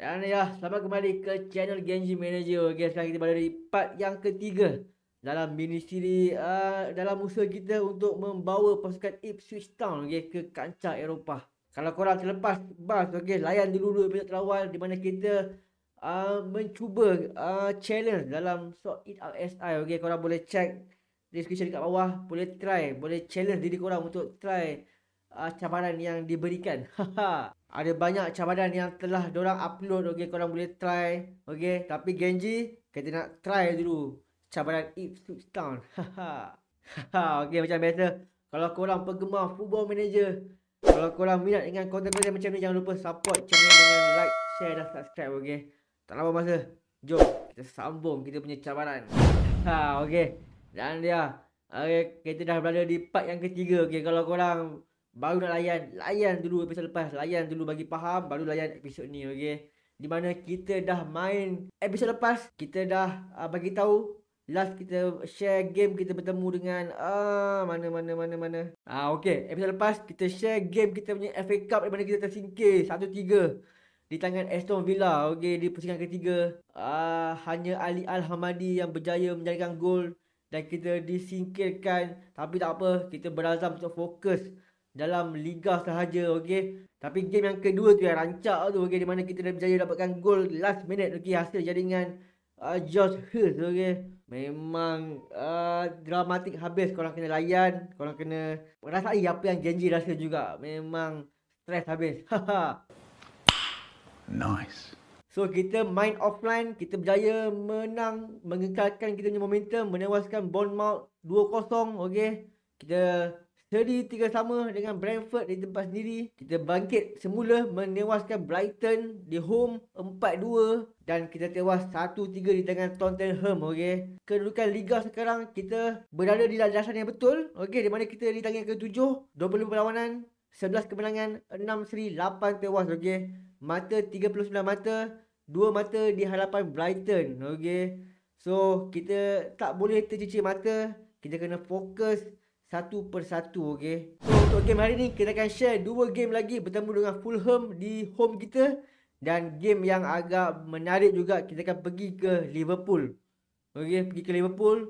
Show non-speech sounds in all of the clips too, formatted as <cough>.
Dan ya, selamat kembali ke channel Genji Manager. Okey, sekarang kita berada di part yang ketiga dalam mini siri uh, dalam usaha kita untuk membawa pasukan Ipswich Town okay, ke kancah Eropah. Kalau korang terlepas bas, okey, layan dulu dulu episode terawal di mana kita uh, mencuba uh, challenge dalam so it out SI. Okey, korang boleh check description dekat bawah. Boleh try, boleh challenge diri korang untuk try uh, cabaran yang diberikan. <laughs> ada banyak cabaran yang telah diorang upload okey korang boleh try okey tapi Genji kita nak try dulu cabaran Ipswich Town <laughs> haha okey macam biasa kalau korang penggemar Football Manager kalau korang minat dengan konten-konten macam ni jangan lupa support channel dengan like share dan subscribe okey tak lama masa jom kita sambung kita punya cabaran ha okey dan dia okay, kita dah berada di part yang ketiga okey kalau korang Baru nak layan Layan dulu episod lepas Layan dulu bagi faham Baru layan episod ni okay Di mana kita dah main episod lepas Kita dah uh, bagi tahu Last kita share game kita bertemu dengan ah uh, mana mana mana mana. Ah uh, okey, episod lepas kita share game kita punya FA Cup di mana kita tersingkir satu tiga di tangan Aston Villa okey di pusingan ketiga uh, hanya Ali Al Hamadi yang berjaya menjadikan gol dan kita disingkirkan tapi tak apa kita berazam untuk fokus dalam liga sahaja okey tapi game yang kedua tu yang rancak tu okey di mana kita dah berjaya dapatkan gol last minute okey hasil jaringan uh, George Hurst okey memang uh, dramatik habis korang kena layan korang kena rasai apa yang Genji rasa juga memang stress habis <laughs> nice So kita main offline, kita berjaya menang, mengekalkan kita punya momentum, menewaskan Bournemouth 2-0, okey. Kita Seri tiga sama dengan Brentford di tempat sendiri. Kita bangkit semula menewaskan Brighton di home 4-2. Dan kita tewas 1-3 di tangan Tottenham. Okay. Kedudukan Liga sekarang kita berada di landasan yang betul. Okay, di mana kita di tangan ke-7. 25 perlawanan. 11 kemenangan. 6 seri. 8 tewas. Okay. Mata 39 mata. 2 mata di hadapan Brighton. Okay. So, kita tak boleh tercicir mata. Kita kena fokus satu persatu okey. So untuk game hari ni kita akan share dua game lagi bertemu dengan Fulham di home kita dan game yang agak menarik juga kita akan pergi ke Liverpool. Okey, pergi ke Liverpool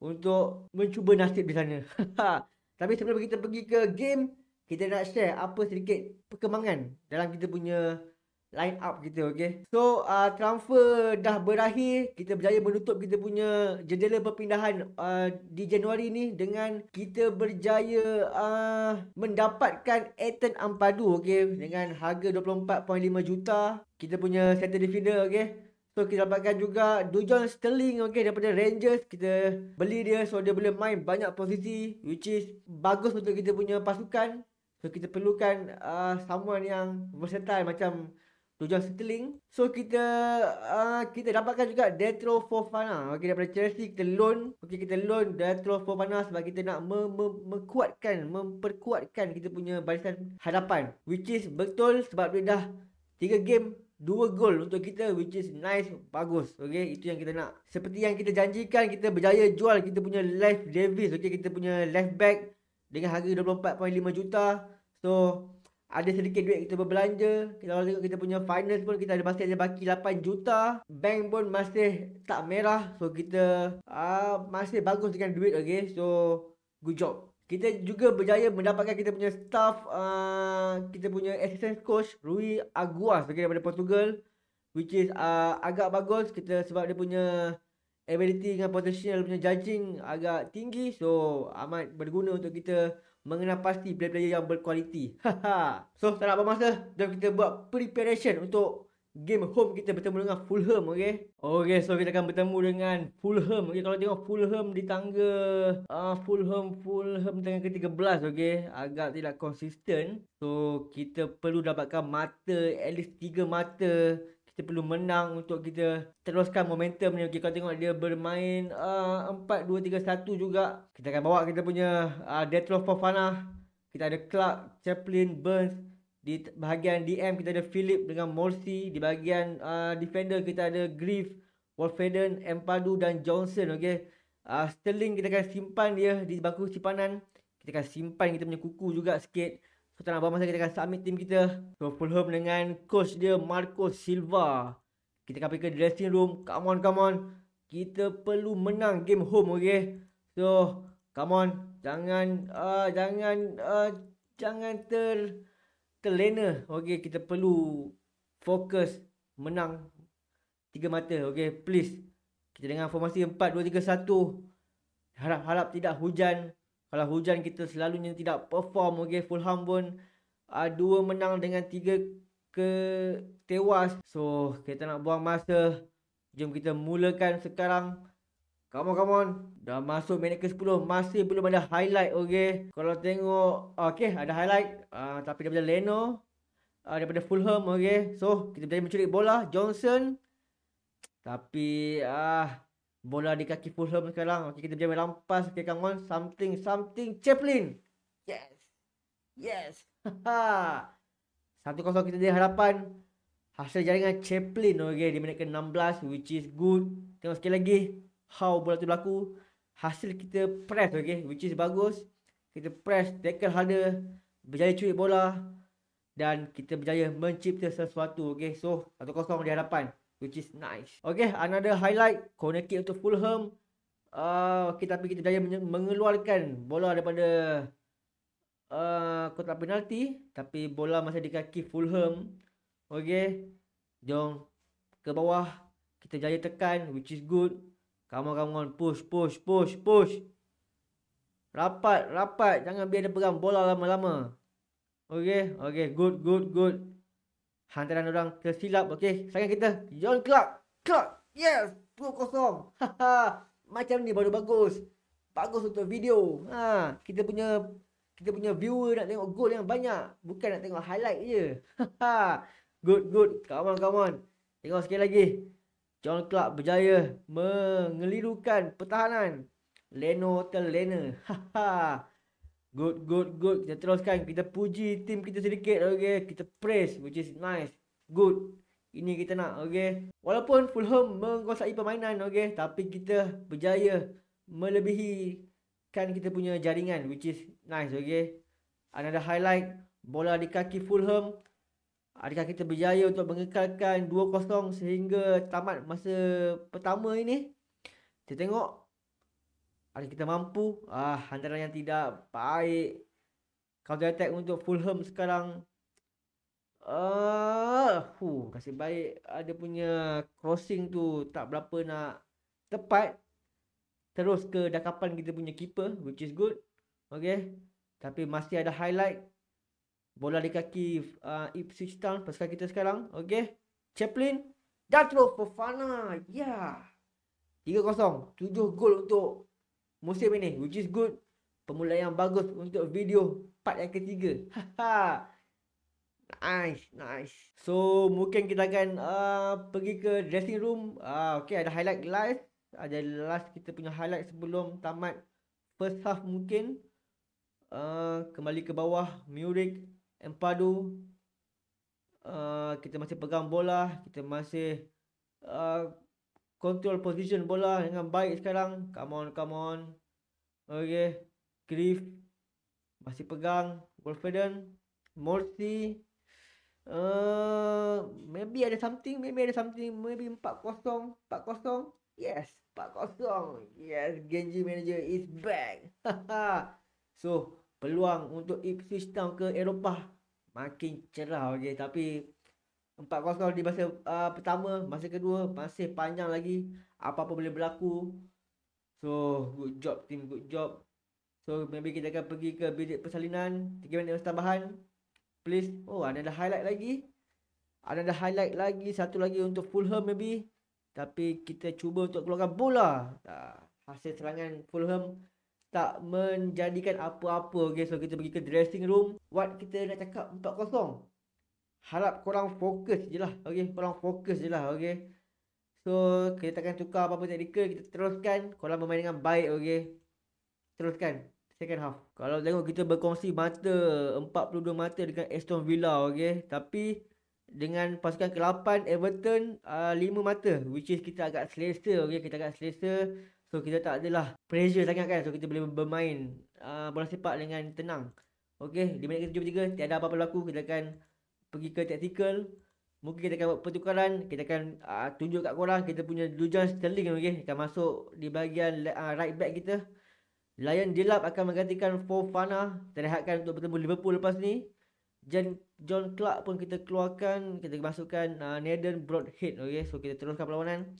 untuk mencuba nasib di sana. <laughs> Tapi sebelum kita pergi ke game, kita nak share apa sedikit perkembangan dalam kita punya line up kita okey. So uh, transfer dah berakhir, kita berjaya menutup kita punya jendela perpindahan uh, di Januari ni dengan kita berjaya uh, mendapatkan Ethan Ampadu okey dengan harga 24.5 juta. Kita punya center defender okey. So kita dapatkan juga Dujon Sterling okey daripada Rangers kita beli dia so dia boleh main banyak posisi which is bagus untuk kita punya pasukan. So kita perlukan uh, someone yang versatile macam tujuan Sterling. So kita uh, kita dapatkan juga Detro Fofana okay, daripada Chelsea kita loan. Okey kita loan Detro Fofana sebab kita nak me- me- memperkuatkan kita punya barisan hadapan. Which is betul sebab dia dah 3 game dua gol untuk kita which is nice bagus okey itu yang kita nak seperti yang kita janjikan kita berjaya jual kita punya left Davis okey kita punya left back dengan harga 24.5 juta so ada sedikit duit kita berbelanja kalau tengok kita punya finance pun kita ada masih ada baki 8 juta bank pun masih tak merah so kita uh, masih bagus dengan duit okay so good job kita juga berjaya mendapatkan kita punya staff uh, kita punya assistant coach Rui Aguas okay, daripada Portugal which is uh, agak bagus kita sebab dia punya ability dengan potential punya judging agak tinggi so amat berguna untuk kita mengenal pasti player-player yang berkualiti. Haha. so, tak nak buang masa. Jom kita buat preparation untuk game home kita bertemu dengan Fulham, okey? Okey, so kita akan bertemu dengan Fulham. Okey, kalau tengok Fulham di tangga uh, Fulham, Fulham tangga ke-13, okey? Agak tidak konsisten. So, kita perlu dapatkan mata, at least 3 mata kita perlu menang untuk kita teruskan momentum ni. Okay, kau tengok dia bermain uh, 4-2-3-1 juga. Kita akan bawa kita punya uh, Detroit Fofana. Kita ada Clark, Chaplin, Burns. Di bahagian DM kita ada Philip dengan Morsi. Di bahagian uh, defender kita ada Griff, Wolfaden, Empadu dan Johnson. Okay. Uh, Sterling kita akan simpan dia di bangku simpanan. Kita akan simpan kita punya kuku juga sikit. Kita tak nak buat masa kita akan submit team kita So Fulham dengan coach dia Marco Silva Kita akan pergi ke dressing room Come on come on Kita perlu menang game home okay So come on Jangan uh, Jangan uh, Jangan ter Terlena Okay kita perlu Fokus Menang Tiga mata okay please Kita dengan formasi 4, 2, 3, 1 Harap-harap tidak hujan kalau hujan kita selalunya tidak perform okay. Fulham pun uh, dua menang dengan tiga ke tewas So kita nak buang masa Jom kita mulakan sekarang Come on, come on Dah masuk minit ke 10 Masih belum ada highlight okay. Kalau tengok ah, Okay ada highlight uh, Tapi daripada Leno uh, Daripada Fulham okay. So kita berjaya mencuri bola Johnson Tapi ah bola di kaki Fulham sekarang. Okey kita berjaya lampas ke okay, kawan something something Chaplin. Yes. Yes. Satu kosong kita di harapan. Hasil jaringan Chaplin okay. di minit ke-16 which is good. Tengok sekali lagi how bola tu berlaku. Hasil kita press okay. which is bagus. Kita press tackle harder berjaya curi bola dan kita berjaya mencipta sesuatu okay. So satu kosong di hadapan which is nice. Okay, another highlight corner kick untuk Fulham. Uh, ah, kita tapi kita berjaya mengeluarkan bola daripada uh, kotak penalti tapi bola masih di kaki Fulham. Okay, jom ke bawah kita jaya tekan which is good. kamu on, on. Push, push, push, push. Rapat, rapat. Jangan biar dia pegang bola lama-lama. Okay, okay. Good, good, good hantaran orang tersilap okey sekarang kita John Clark Clark yes 2-0 haha macam ni baru bagus bagus untuk video ha kita punya kita punya viewer nak tengok gol yang banyak bukan nak tengok highlight je haha good good come on come on tengok sekali lagi John Clark berjaya mengelirukan pertahanan Leno Terlena haha Good, good, good. Kita teruskan. Kita puji tim kita sedikit, okay? Kita praise, which is nice. Good. Ini kita nak, okay? Walaupun Fulham menguasai permainan, okay? Tapi kita berjaya melebihi kan kita punya jaringan, which is nice, okay? Another highlight, bola di kaki Fulham. Adakah kita berjaya untuk mengekalkan 2-0 sehingga tamat masa pertama ini? Kita tengok Adakah kita mampu? Ah, hantaran yang tidak baik. Counter attack untuk Fulham sekarang. Uh, eh, huh, kasih baik ada punya crossing tu tak berapa nak tepat. Terus ke dakapan kita punya keeper which is good. Okay. Tapi masih ada highlight. Bola di kaki uh, ah, Ipswich Town pasca kita sekarang. Okay. Chaplin. Datro Fofana. Ya. Yeah. 3-0. 7 gol untuk musim ini which is good pemula yang bagus untuk video part yang ketiga haha ha. nice nice so mungkin kita akan uh, pergi ke dressing room uh, okay ada highlight live ada last kita punya highlight sebelum tamat first half mungkin uh, kembali ke bawah Murik Empadu uh, ah, kita masih pegang bola kita masih uh, Control position bola dengan baik sekarang. Come on, come on. Okay. Griff. Masih pegang. Wolfenden. Morsi. Uh, maybe ada something. Maybe ada something. Maybe 4-0. 4-0. Yes. 4-0. Yes. Genji manager is back. <laughs> so, peluang untuk Ipswich down ke Eropah. Makin cerah. Okay. Tapi, Empat kosong di masa uh, pertama, masa kedua masih panjang lagi apa-apa boleh berlaku. So, good job team, good job. So, maybe kita akan pergi ke bilik persalinan, 3 minit tambahan. Please. Oh, ada ada highlight lagi. Ada ada highlight lagi, satu lagi untuk Fulham maybe. Tapi kita cuba untuk keluarkan bola. Tak. Ah, hasil serangan Fulham tak menjadikan apa-apa. Okay, so kita pergi ke dressing room. What kita nak cakap 4-0? harap korang fokus je lah okay? korang fokus je lah okay? so kita takkan tukar apa-apa teknikal kita teruskan korang bermain dengan baik okay? teruskan second half kalau tengok kita berkongsi mata 42 mata dengan Aston Villa okay? tapi dengan pasukan ke-8 Everton uh, ah, 5 mata which is kita agak selesa okay? kita agak selesa so kita tak adalah pressure sangat kan so kita boleh bermain uh, bola sepak dengan tenang okay. di minit ke-73 tiada apa-apa berlaku kita akan pergi ke tactical mungkin kita akan buat pertukaran kita akan uh, tunjuk kat korang kita punya Lujan Sterling okay akan masuk di bahagian uh, right back kita Lion Dilap akan menggantikan Fofana terlihatkan untuk bertemu Liverpool lepas ni John John Clark pun kita keluarkan kita masukkan uh, ah, Nathan Broadhead okay so kita teruskan perlawanan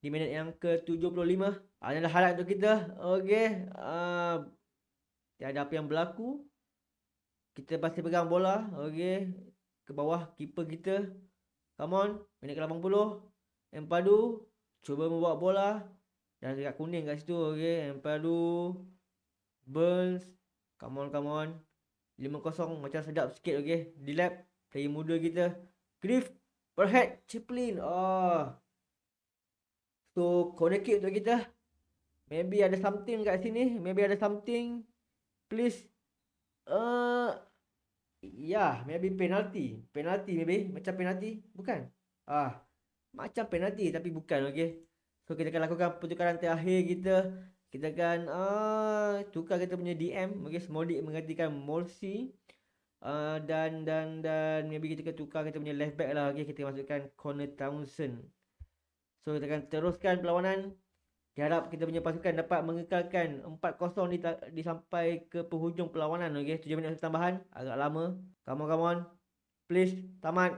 di minit yang ke-75 adalah harap untuk kita okay uh, tiada apa yang berlaku kita pasti pegang bola okey ke bawah keeper kita. Come on, minit ke-80. Empadu cuba membawa bola dan dekat kuning kat situ okey. Empadu Burns. Come on, come on. 5-0 macam sedap sikit okey. Di lap player muda kita Griff Perhead Chaplin. Oh. So corner kick untuk kita. Maybe ada something kat sini, maybe ada something. Please uh, Ya, maybe penalty. Penalty maybe. Macam penalty. Bukan. Ah, Macam penalty tapi bukan. Okay. So, kita akan lakukan pertukaran terakhir kita. Kita akan uh, tukar kita punya DM. Okay, Smodic menggantikan Morsi. Uh, dan, dan, dan. Maybe kita akan tukar kita punya left back lah. Okay, kita masukkan Connor Townsend. So, kita akan teruskan perlawanan. Diharap kita punya pasukan dapat mengekalkan 4-0 di, di sampai ke penghujung perlawanan. Okay? 7 minit tambahan. Agak lama. Come on, come on. Please, tamat.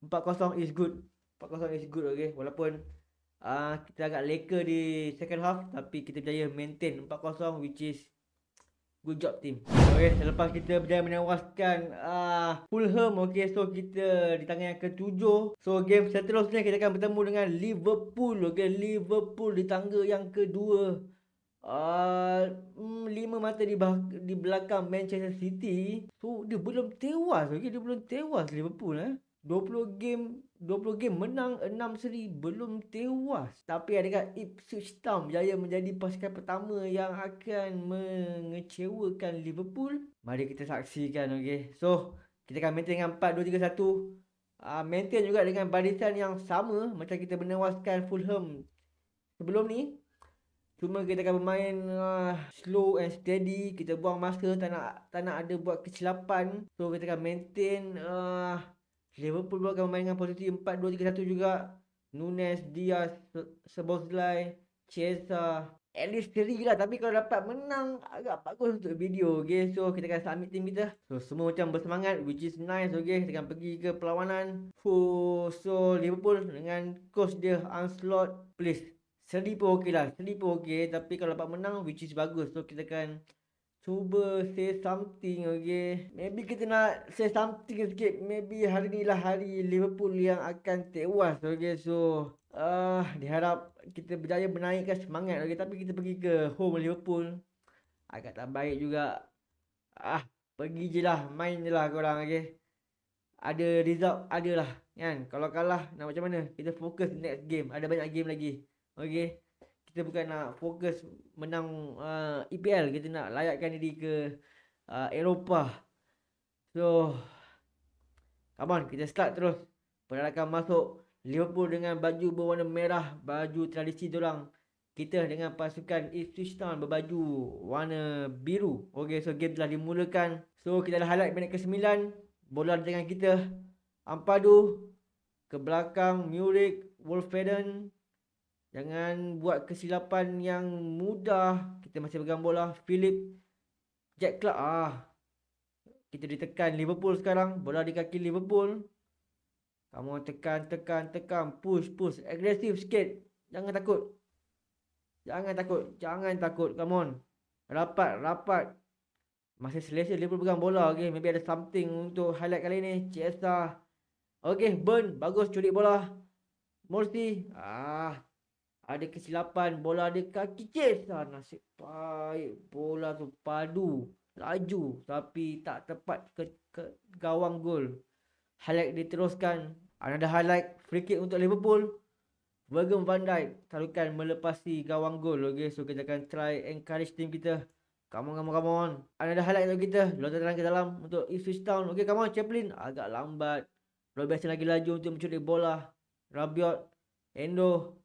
4-0 is good. 4-0 is good. Okay? Walaupun uh, kita agak leka di second half. Tapi kita berjaya maintain 4-0 which is Good job team. Okay, selepas kita berjaya menewaskan uh, Fulham, okay, so kita di tangan yang ketujuh. So game seterusnya kita akan bertemu dengan Liverpool, okay, Liverpool di tangga yang kedua. Uh, lima mata di, bah- di belakang Manchester City So dia belum tewas okay? Dia belum tewas Liverpool eh? 20 game 20 game menang 6 seri belum tewas tapi ada adakah Ipswich Town berjaya menjadi pasukan pertama yang akan mengecewakan Liverpool mari kita saksikan okey so kita akan maintain dengan 4 2 3 1 Uh, maintain juga dengan barisan yang sama macam kita menewaskan Fulham sebelum ni cuma kita akan bermain uh, slow and steady kita buang masa tak nak tak nak ada buat kecelapan. so kita akan maintain uh, Liverpool pun main dengan posisi 4-2-3-1 juga. Nunes, Diaz, Sebozlai, Chiesa. At least seri lah. Tapi kalau dapat menang, agak bagus untuk video. Okay, so kita akan submit team kita. So, semua macam bersemangat. Which is nice, okay. Kita akan pergi ke perlawanan. Fuh, so, Liverpool dengan coach dia, Unslot. Please, seri pun okey lah. Seri pun okey. Tapi kalau dapat menang, which is bagus. So, kita akan cuba say something okay maybe kita nak say something sikit maybe hari ni lah hari Liverpool yang akan tewas okay so uh, diharap kita berjaya menaikkan semangat okay tapi kita pergi ke home Liverpool agak tak baik juga ah pergi je lah main je lah korang okay ada result ada lah kan kalau kalah nak macam mana kita fokus next game ada banyak game lagi okay kita bukan nak fokus menang uh, EPL kita nak layakkan diri ke uh, Eropah so come on kita start terus perlahan masuk Liverpool dengan baju berwarna merah baju tradisi dorang kita dengan pasukan Ipswich Town berbaju warna biru Okay so game telah dimulakan So kita dah highlight minit ke-9 Bola dengan kita Ampadu Ke belakang Murik Wolfaden Jangan buat kesilapan yang mudah. Kita masih pegang bola. Philip. Jack Clark. Ah. Kita ditekan Liverpool sekarang. Bola di kaki Liverpool. Kamu tekan, tekan, tekan. Push, push. Agresif sikit. Jangan takut. Jangan takut. Jangan takut. Come on. Rapat, rapat. Masih selesa Liverpool pegang bola. Okay. Maybe ada something untuk highlight kali ni. Chiesa. Okay. Burn. Bagus. Curi bola. Morsi. Ah ada kesilapan bola ada kaki Chase ah, nasib baik bola tu padu laju tapi tak tepat ke, ke gawang gol highlight diteruskan ada highlight free kick untuk Liverpool Virgil van Dijk tarukan melepasi gawang gol okey, so kita akan try encourage team kita Come on, come on, come on. Ada highlight untuk kita. Lontar terang ke dalam untuk Ipswich Town. okey, come on, Chaplin. Agak lambat. Robertson lagi laju untuk mencuri bola. Rabiot. Endo.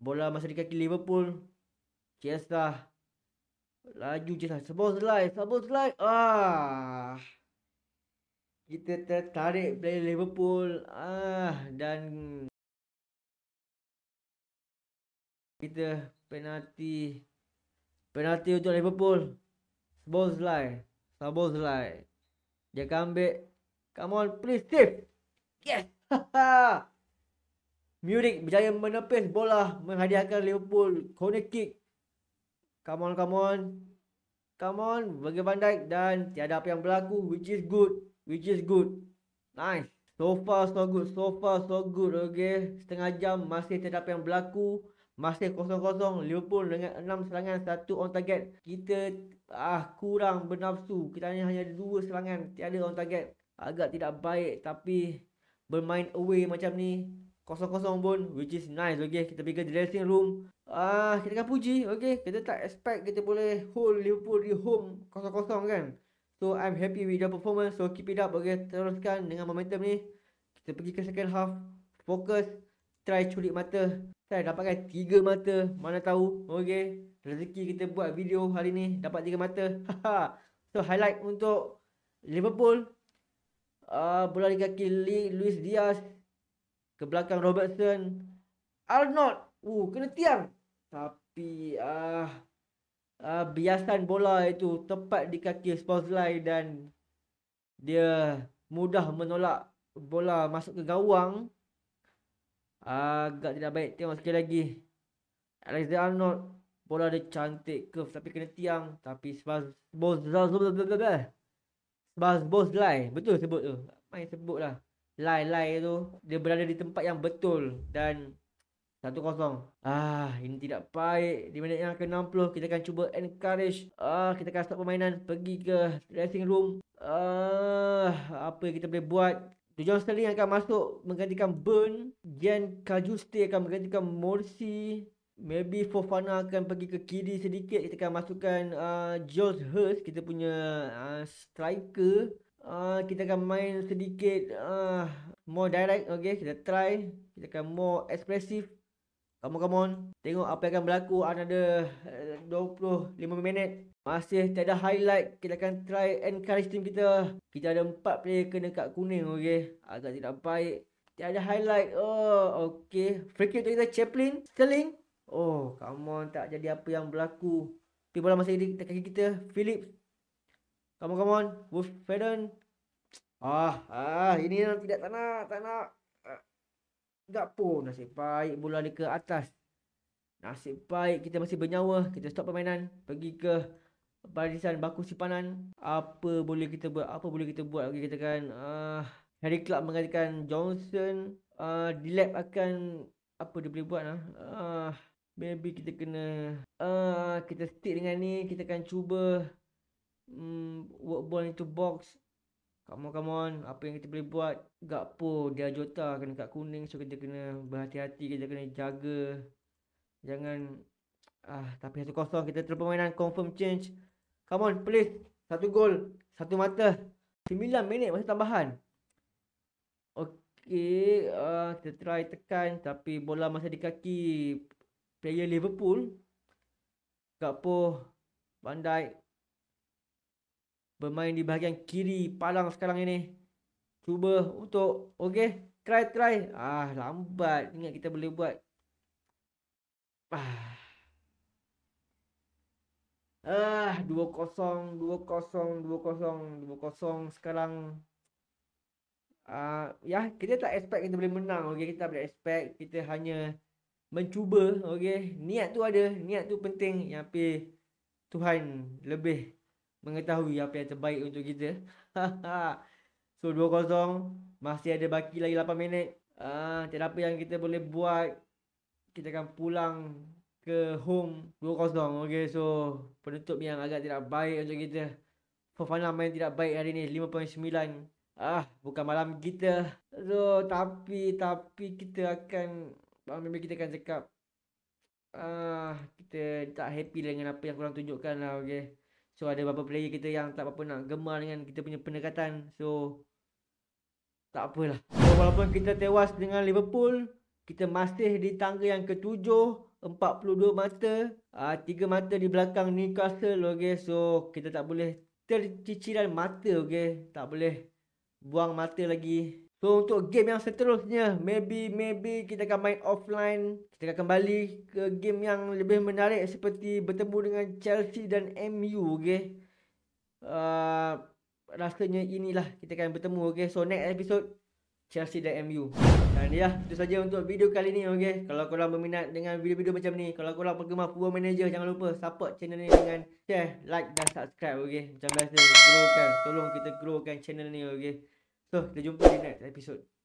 Bola masa di kaki Liverpool. Chiesa. Lah. Laju Chiesa. Sebos live. Sebos live. Ah. Kita tertarik play Liverpool. Ah. Dan. Kita penalti. Penalti untuk Liverpool. Sebos live. Sebos live. Dia akan ambil. Come on please save. Yes. Haha. <laughs> Murik berjaya menepis bola menghadiahkan Liverpool corner kick. Come on, come on. Come on, Virgil van Dijk dan tiada apa yang berlaku which is good, which is good. Nice. So far so good, so far so good. Okay, setengah jam masih tiada apa yang berlaku. Masih kosong-kosong Liverpool dengan enam serangan satu on target Kita ah kurang bernafsu Kita hanya, hanya dua serangan Tiada on target Agak tidak baik Tapi Bermain away macam ni kosong-kosong pun which is nice okay kita pergi ke dressing room ah uh, kita kan puji okay kita tak expect kita boleh hold Liverpool di home kosong-kosong kan so I'm happy with the performance so keep it up okay teruskan dengan momentum ni kita pergi ke second half fokus try curi mata saya dapatkan tiga mata mana tahu okay rezeki kita buat video hari ni dapat tiga mata so highlight untuk Liverpool uh, bola di kaki Luis Diaz ke belakang Robertson. Arnold. Uh, kena tiang. Tapi ah uh, uh, biasan bola itu tepat di kaki Spozlai dan dia mudah menolak bola masuk ke gawang. Uh, agak tidak baik tengok sekali lagi. Alexander Arnold bola dia cantik ke tapi kena tiang tapi Spozlai Spozlai betul sebut tu main sebutlah lai-lai tu dia berada di tempat yang betul dan 1-0. Ah, ini tidak baik. Di minit yang ke-60, kita akan cuba encourage. Ah, kita akan stop permainan. Pergi ke dressing room. Ah, apa yang kita boleh buat? John Sterling akan masuk menggantikan Burn. Jan Kajuste akan menggantikan Morsi. Maybe Fofana akan pergi ke kiri sedikit. Kita akan masukkan uh, George Hurst, kita punya uh, striker uh, kita akan main sedikit uh, more direct okey kita try kita akan more expressive come on, come on tengok apa yang akan berlaku another eh, uh, 25 minit masih tiada highlight kita akan try encourage team kita kita ada 4 player kena kad kuning okey agak tidak baik tiada highlight oh okey free kick kita Chaplin Sterling Oh, come on. Tak jadi apa yang berlaku. Tapi bola masih di kaki kita. Philips. Come on, come on. Wolf Fadon. Ah, ah, ini yang tidak tak nak, tak nak. Tak pun nasib baik bola dia ke atas. Nasib baik kita masih bernyawa. Kita stop permainan. Pergi ke barisan baku simpanan. Apa boleh kita buat? Apa boleh kita buat? Okay, kita akan uh, ah, Harry Club mengatakan Johnson. Uh, ah, di lab akan apa dia boleh buat lah. Uh, maybe kita kena uh, kita stick dengan ni. Kita akan cuba hmm, work ball into box come on, come on apa yang kita boleh buat gak gakpo dia jota kena kat kuning so kita kena berhati-hati kita kena jaga jangan ah tapi satu kosong kita terus permainan confirm change come on please satu gol satu mata sembilan minit masa tambahan Okay, uh, ah, kita try tekan tapi bola masih di kaki player Liverpool. gak Van Dijk, bermain di bahagian kiri palang sekarang ini. Cuba untuk okey, try try. Ah, lambat. Ingat kita boleh buat. Ah. Ah, 2-0, 2-0, 2-0, 2-0 sekarang. ah, ya kita tak expect kita boleh menang okey kita tak boleh expect kita hanya mencuba okey niat tu ada niat tu penting yang pi Tuhan lebih mengetahui apa yang terbaik untuk kita. <laughs> so 2-0 masih ada baki lagi 8 minit. Ah, tiada apa yang kita boleh buat. Kita akan pulang ke home dua kosong. Okey, so penutup yang agak tidak baik untuk kita. Fofana main tidak baik hari ni 5.9. Ah, bukan malam kita. So tapi tapi kita akan ah, Maybe kita akan cakap ah kita tak happy dengan apa yang kurang tunjukkan lah okey. So ada beberapa player kita yang tak apa-apa nak gemar dengan kita punya pendekatan So Tak apalah so, Walaupun kita tewas dengan Liverpool Kita masih di tangga yang ketujuh 42 mata uh, ah, 3 mata di belakang Newcastle okay. So kita tak boleh terciciran mata okay. Tak boleh buang mata lagi So untuk game yang seterusnya maybe maybe kita akan main offline kita akan kembali ke game yang lebih menarik seperti bertemu dengan Chelsea dan MU okay? Uh, ah, rasanya inilah kita akan bertemu okay? So next episode Chelsea dan MU. Dan ya, lah, itu saja untuk video kali ni okay? Kalau korang berminat dengan video-video macam ni, kalau korang penggemar Football Manager jangan lupa support channel ni dengan share, like dan subscribe okay? Macam biasa, growkan, tolong kita growkan channel ni okay? So, kita jumpa di next episode.